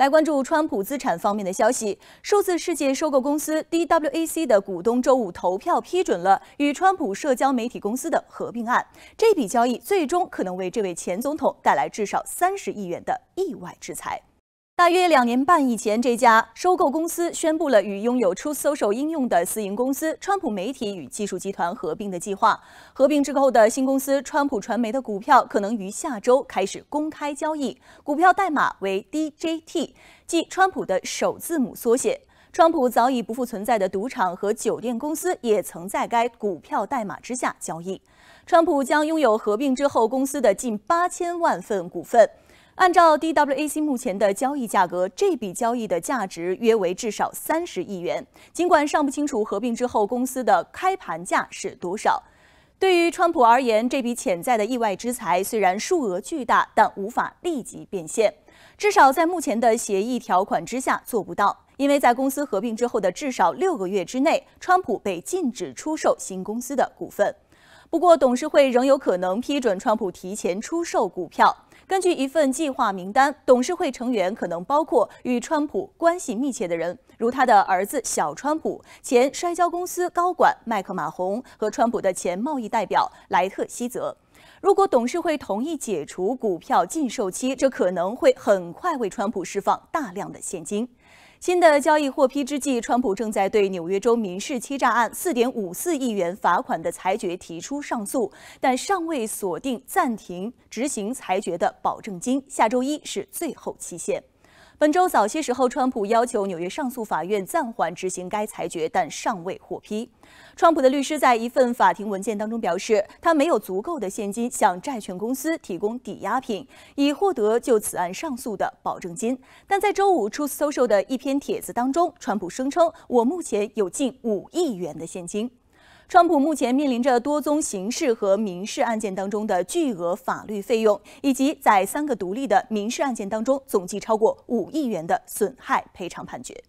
来关注川普资产方面的消息。数字世界收购公司 D W A C 的股东周五投票批准了与川普社交媒体公司的合并案。这笔交易最终可能为这位前总统带来至少三十亿元的意外之财。大约两年半以前，这家收购公司宣布了与拥有 Truth Social 应用的私营公司川普媒体与技术集团合并的计划。合并之后的新公司川普传媒的股票可能于下周开始公开交易，股票代码为 D J T，即川普的首字母缩写。川普早已不复存在的赌场和酒店公司也曾在该股票代码之下交易。川普将拥有合并之后公司的近八千万份股份。按照 D W A C 目前的交易价格，这笔交易的价值约为至少三十亿元。尽管尚不清楚合并之后公司的开盘价是多少，对于川普而言，这笔潜在的意外之财虽然数额巨大，但无法立即变现，至少在目前的协议条款之下做不到。因为在公司合并之后的至少六个月之内，川普被禁止出售新公司的股份。不过，董事会仍有可能批准川普提前出售股票。根据一份计划名单，董事会成员可能包括与川普关系密切的人，如他的儿子小川普、前摔跤公司高管麦克马洪和川普的前贸易代表莱特希泽。如果董事会同意解除股票禁售期，这可能会很快为川普释放大量的现金。新的交易获批之际，川普正在对纽约州民事欺诈案四点五四亿元罚款的裁决提出上诉，但尚未锁定暂停执行裁决的保证金。下周一是最后期限。本周早些时候，川普要求纽约上诉法院暂缓执行该裁决，但尚未获批。川普的律师在一份法庭文件当中表示，他没有足够的现金向债券公司提供抵押品以获得就此案上诉的保证金。但在周五初次搜搜的一篇帖子当中，川普声称，我目前有近五亿元的现金。川普目前面临着多宗刑事和民事案件当中的巨额法律费用，以及在三个独立的民事案件当中总计超过五亿元的损害赔偿判决。